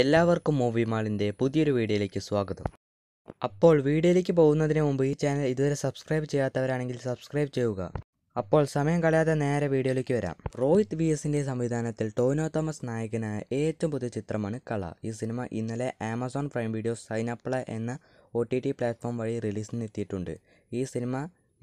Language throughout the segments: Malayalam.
എല്ലാവർക്കും മൂവി മാളിൻ്റെ പുതിയൊരു വീഡിയോയിലേക്ക് സ്വാഗതം അപ്പോൾ വീഡിയോയിലേക്ക് പോകുന്നതിന് മുമ്പ് ഈ ചാനൽ ഇതുവരെ സബ്സ്ക്രൈബ് ചെയ്യാത്തവരാണെങ്കിൽ സബ്സ്ക്രൈബ് ചെയ്യുക അപ്പോൾ സമയം കളയാതെ നേരെ വീഡിയോയിലേക്ക് വരാം റോഹിത് വി എസിൻ്റെ സംവിധാനത്തിൽ ടോനോ തോമസ് നായകനായ ഏറ്റവും പുതിയ ചിത്രമാണ് കള ഈ സിനിമ ഇന്നലെ ആമസോൺ പ്രൈം വീഡിയോ സൈനപ്ല എന്ന ഒ ടി ടി പ്ലാറ്റ്ഫോം വഴി റിലീസിനെത്തിയിട്ടുണ്ട് ഈ സിനിമ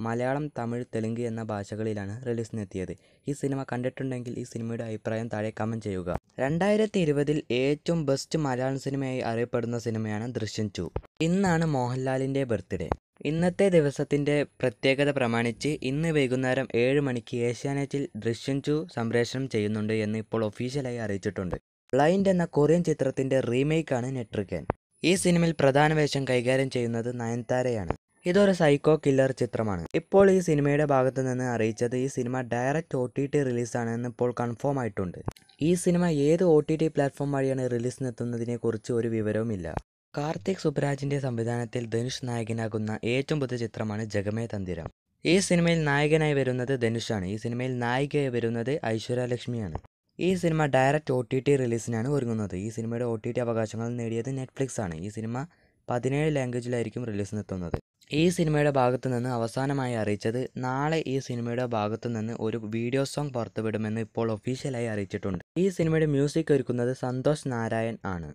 മലയാളം തമിഴ് തെലുങ്ക് എന്ന ഭാഷകളിലാണ് റിലീസിനെത്തിയത് ഈ സിനിമ കണ്ടിട്ടുണ്ടെങ്കിൽ ഈ സിനിമയുടെ അഭിപ്രായം താഴെ കമൻറ്റ് ചെയ്യുക രണ്ടായിരത്തി ഇരുപതിൽ ഏറ്റവും ബെസ്റ്റ് മലയാളം സിനിമയായി അറിയപ്പെടുന്ന സിനിമയാണ് ദൃശ്യം ചു ഇന്നാണ് മോഹൻലാലിൻ്റെ ബർത്ത്ഡേ ഇന്നത്തെ ദിവസത്തിൻ്റെ പ്രത്യേകത പ്രമാണിച്ച് ഇന്ന് വൈകുന്നേരം ഏഴ് മണിക്ക് ഏഷ്യാനെറ്റിൽ ദൃശ്യം ചു സംപ്രേഷണം ചെയ്യുന്നുണ്ട് എന്ന് ഇപ്പോൾ ഒഫീഷ്യലായി അറിയിച്ചിട്ടുണ്ട് ബ്ലൈൻഡ് എന്ന കൊറിയൻ ചിത്രത്തിൻ്റെ റീമേക്കാണ് നെട്രിക്കൻ ഈ സിനിമയിൽ പ്രധാന വേഷം കൈകാര്യം ചെയ്യുന്നത് നയൻതാരയാണ് ഇതൊരു സൈക്കോ കില്ലർ ചിത്രമാണ് ഇപ്പോൾ ഈ സിനിമയുടെ ഭാഗത്ത് നിന്ന് അറിയിച്ചത് ഈ cinema direct O T T റിലീസാണെന്ന് ഇപ്പോൾ കൺഫേം ആയിട്ടുണ്ട് ഈ സിനിമ ഏത് ഒ ടി ടി പ്ലാറ്റ്ഫോം വഴിയാണ് റിലീസിനെത്തുന്നതിനെ കുറിച്ച് ഒരു വിവരവുമില്ല കാർത്തിക് സുബ്രാജിന്റെ സംവിധാനത്തിൽ ധനുഷ് നായകനാകുന്ന ഏറ്റവും പുതിയ ചിത്രമാണ് ജഗമേ തന്തിരം ഈ സിനിമയിൽ നായകനായി വരുന്നത് ധനുഷാണ് ഈ സിനിമയിൽ നായികയായി വരുന്നത് ഐശ്വര്യ ലക്ഷ്മിയാണ് ഈ cinema direct O T T റിലീസിനാണ് ഒരുങ്ങുന്നത് ഈ സിനിമയുടെ ഒ ടി ടി അവകാശങ്ങൾ നേടിയത് നെറ്റ്ഫ്ലിക്സ് ആണ് ഈ സിനിമ പതിനേഴ് ലാംഗ്വേജിലായിരിക്കും റിലീസിനെത്തുന്നത് ഈ സിനിമയുടെ ഭാഗത്തു നിന്ന് അവസാനമായി അറിയിച്ചത് നാളെ ഈ സിനിമയുടെ ഭാഗത്തു നിന്ന് ഒരു വീഡിയോ സോങ് പുറത്തുവിടുമെന്ന് ഇപ്പോൾ ഒഫീഷ്യലായി അറിയിച്ചിട്ടുണ്ട് ഈ സിനിമയുടെ മ്യൂസിക് ഒരുക്കുന്നത് സന്തോഷ് നാരായൺ ആണ്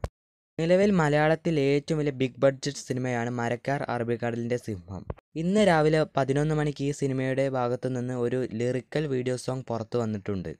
നിലവിൽ മലയാളത്തിൽ ഏറ്റവും വലിയ ബിഗ് ബഡ്ജറ്റ് സിനിമയാണ് മരക്കാർ അറബിക്കടലിൻ്റെ സിംഹം ഇന്ന് രാവിലെ പതിനൊന്ന് മണിക്ക് ഈ സിനിമയുടെ ഭാഗത്തു നിന്ന് ഒരു ലിറിക്കൽ വീഡിയോ സോങ് പുറത്തു വന്നിട്ടുണ്ട്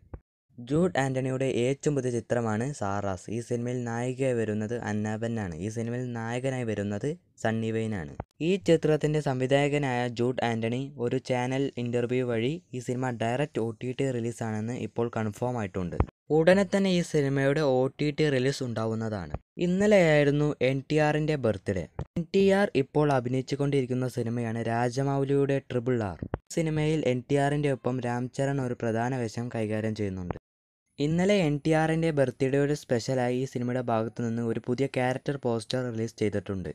ജൂഡ് ആൻ്റണിയുടെ ഏറ്റവും പുതിയ ചിത്രമാണ് സാറാസ് ഈ സിനിമയിൽ നായികയായി വരുന്നത് അന്നാബന്നാണ് ഈ സിനിമയിൽ നായകനായി വരുന്നത് സണ്ണി വെയിനാണ് ഈ ചിത്രത്തിൻ്റെ സംവിധായകനായ ജൂഡ് ആൻ്റണി ഒരു ചാനൽ ഇൻ്റർവ്യൂ വഴി ഈ cinema direct O T T റിലീസാണെന്ന് ഇപ്പോൾ കൺഫേം ആയിട്ടുണ്ട് ഉടനെ തന്നെ ഈ സിനിമയുടെ ഒ ടി ടി റിലീസ് ഉണ്ടാവുന്നതാണ് ഇന്നലെയായിരുന്നു എൻ ടി ആറിൻ്റെ ബർത്ത്ഡേ എൻ ടി ആർ ഇപ്പോൾ അഭിനയിച്ചുകൊണ്ടിരിക്കുന്ന സിനിമയാണ് രാജമൗലിയുടെ ട്രിപ്പിൾ ആർ സിനിമയിൽ എൻ ടി ആറിൻ്റെ ഒപ്പം രാം ചരൺ ഒരു പ്രധാന വേഷം കൈകാര്യം ചെയ്യുന്നുണ്ട് ഇന്നലെ എൻ ടി ആറിൻ്റെ ബർത്ത്ഡേയുടെ സ്പെഷ്യലായി ഈ സിനിമയുടെ ഭാഗത്തു നിന്ന് ഒരു പുതിയ ക്യാരക്ടർ പോസ്റ്റർ റിലീസ് ചെയ്തിട്ടുണ്ട്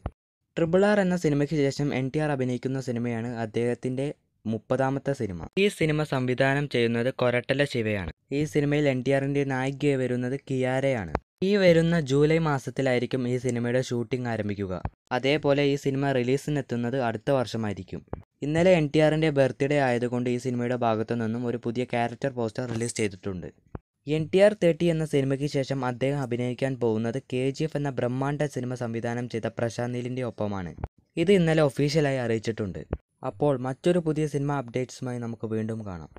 ട്രിപ്പിൾ ആർ എന്ന സിനിമയ്ക്ക് ശേഷം എൻ ടി ആർ അഭിനയിക്കുന്ന സിനിമയാണ് അദ്ദേഹത്തിൻ്റെ മുപ്പതാമത്തെ സിനിമ ഈ സിനിമ സംവിധാനം ചെയ്യുന്നത് കൊരട്ടല ശിവയാണ് ഈ സിനിമയിൽ എൻ ടി ആറിൻ്റെ നായികയെ വരുന്നത് കിയാരയാണ് ഈ വരുന്ന ജൂലൈ മാസത്തിലായിരിക്കും ഈ സിനിമയുടെ ഷൂട്ടിംഗ് ആരംഭിക്കുക അതേപോലെ ഈ സിനിമ റിലീസിനെത്തുന്നത് അടുത്ത വർഷമായിരിക്കും ഇന്നലെ എൻ ടി ആറിൻ്റെ ബർത്ത്ഡേ ആയതുകൊണ്ട് ഈ സിനിമയുടെ ഭാഗത്തു നിന്നും ഒരു പുതിയ ക്യാരക്ടർ പോസ്റ്റർ റിലീസ് ചെയ്തിട്ടുണ്ട് എൻ ടി ആർ തേർട്ടി എന്ന സിനിമയ്ക്ക് ശേഷം അദ്ദേഹം അഭിനയിക്കാൻ പോകുന്നത് കെ ജി എഫ് എന്ന ബ്രഹ്മാണ്ഡ സിനിമ സംവിധാനം ചെയ്ത പ്രശാന്ത് നീലിൻ്റെ ഒപ്പമാണ് ഇത് ഇന്നലെ ഒഫീഷ്യലായി അറിയിച്ചിട്ടുണ്ട് അപ്പോൾ മറ്റൊരു പുതിയ സിനിമ അപ്ഡേറ്റ്സുമായി നമുക്ക് വീണ്ടും കാണാം